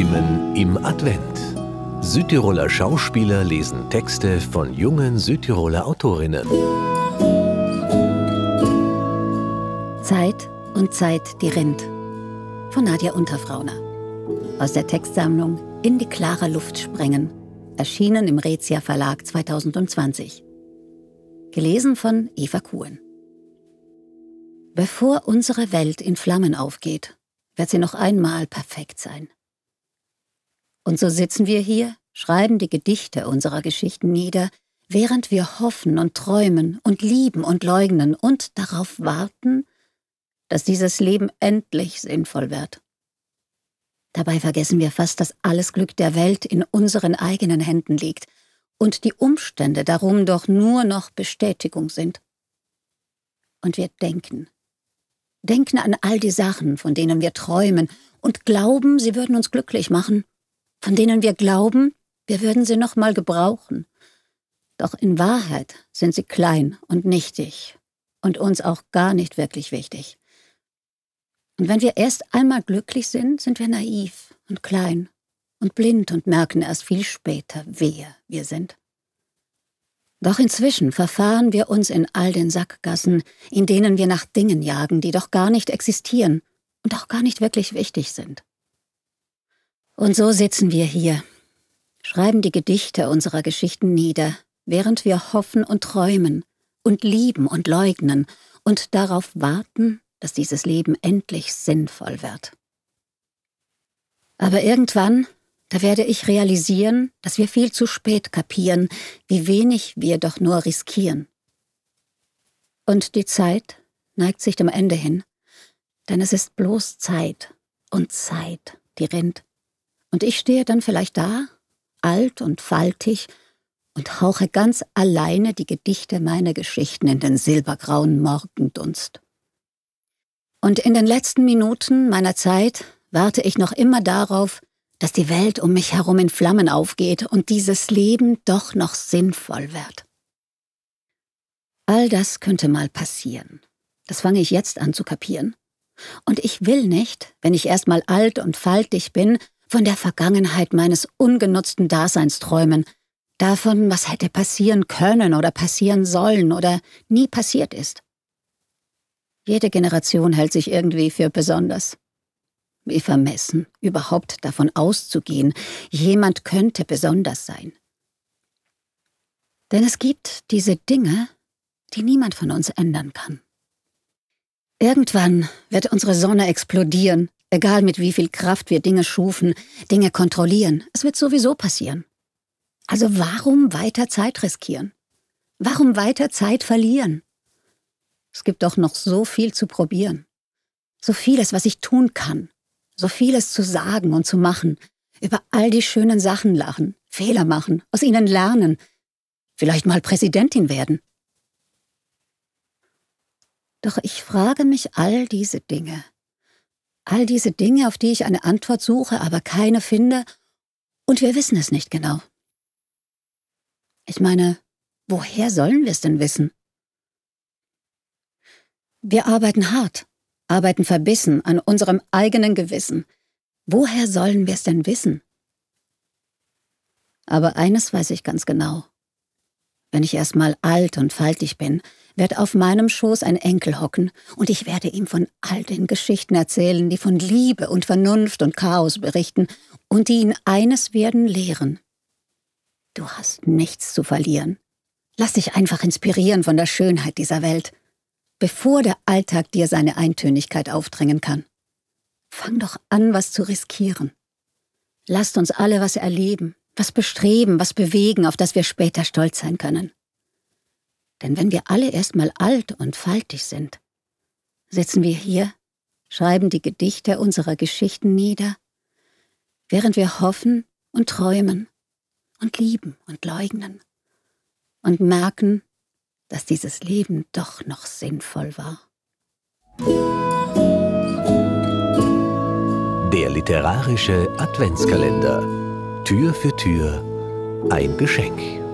Stimmen im Advent. Südtiroler Schauspieler lesen Texte von jungen Südtiroler Autorinnen. Zeit und Zeit, die rinnt. Von Nadja Unterfrauner. Aus der Textsammlung In die klare Luft sprengen. Erschienen im Rezia Verlag 2020. Gelesen von Eva Kuhn. Bevor unsere Welt in Flammen aufgeht, wird sie noch einmal perfekt sein. Und so sitzen wir hier, schreiben die Gedichte unserer Geschichten nieder, während wir hoffen und träumen und lieben und leugnen und darauf warten, dass dieses Leben endlich sinnvoll wird. Dabei vergessen wir fast, dass alles Glück der Welt in unseren eigenen Händen liegt und die Umstände darum doch nur noch Bestätigung sind. Und wir denken, denken an all die Sachen, von denen wir träumen und glauben, sie würden uns glücklich machen von denen wir glauben, wir würden sie nochmal gebrauchen. Doch in Wahrheit sind sie klein und nichtig und uns auch gar nicht wirklich wichtig. Und wenn wir erst einmal glücklich sind, sind wir naiv und klein und blind und merken erst viel später, wer wir sind. Doch inzwischen verfahren wir uns in all den Sackgassen, in denen wir nach Dingen jagen, die doch gar nicht existieren und auch gar nicht wirklich wichtig sind. Und so sitzen wir hier, schreiben die Gedichte unserer Geschichten nieder, während wir hoffen und träumen und lieben und leugnen und darauf warten, dass dieses Leben endlich sinnvoll wird. Aber irgendwann, da werde ich realisieren, dass wir viel zu spät kapieren, wie wenig wir doch nur riskieren. Und die Zeit neigt sich dem Ende hin, denn es ist bloß Zeit und Zeit, die rennt und ich stehe dann vielleicht da, alt und faltig, und hauche ganz alleine die Gedichte meiner Geschichten in den silbergrauen Morgendunst. Und in den letzten Minuten meiner Zeit warte ich noch immer darauf, dass die Welt um mich herum in Flammen aufgeht und dieses Leben doch noch sinnvoll wird. All das könnte mal passieren. Das fange ich jetzt an zu kapieren. Und ich will nicht, wenn ich erstmal alt und faltig bin, von der Vergangenheit meines ungenutzten Daseins träumen, davon, was hätte passieren können oder passieren sollen oder nie passiert ist. Jede Generation hält sich irgendwie für besonders. Wie vermessen, überhaupt davon auszugehen, jemand könnte besonders sein. Denn es gibt diese Dinge, die niemand von uns ändern kann. Irgendwann wird unsere Sonne explodieren Egal mit wie viel Kraft wir Dinge schufen, Dinge kontrollieren, es wird sowieso passieren. Also warum weiter Zeit riskieren? Warum weiter Zeit verlieren? Es gibt doch noch so viel zu probieren. So vieles, was ich tun kann. So vieles zu sagen und zu machen. Über all die schönen Sachen lachen, Fehler machen, aus ihnen lernen. Vielleicht mal Präsidentin werden. Doch ich frage mich all diese Dinge All diese Dinge, auf die ich eine Antwort suche, aber keine finde, und wir wissen es nicht genau. Ich meine, woher sollen wir es denn wissen? Wir arbeiten hart, arbeiten verbissen an unserem eigenen Gewissen. Woher sollen wir es denn wissen? Aber eines weiß ich ganz genau. Wenn ich erstmal alt und faltig bin, wird auf meinem Schoß ein Enkel hocken und ich werde ihm von all den Geschichten erzählen, die von Liebe und Vernunft und Chaos berichten und die ihn eines werden lehren. Du hast nichts zu verlieren. Lass dich einfach inspirieren von der Schönheit dieser Welt, bevor der Alltag dir seine Eintönigkeit aufdrängen kann. Fang doch an, was zu riskieren. Lasst uns alle was erleben, was bestreben, was bewegen, auf das wir später stolz sein können. Denn wenn wir alle erstmal alt und faltig sind, sitzen wir hier, schreiben die Gedichte unserer Geschichten nieder, während wir hoffen und träumen und lieben und leugnen und merken, dass dieses Leben doch noch sinnvoll war. Der literarische Adventskalender. Tür für Tür ein Geschenk.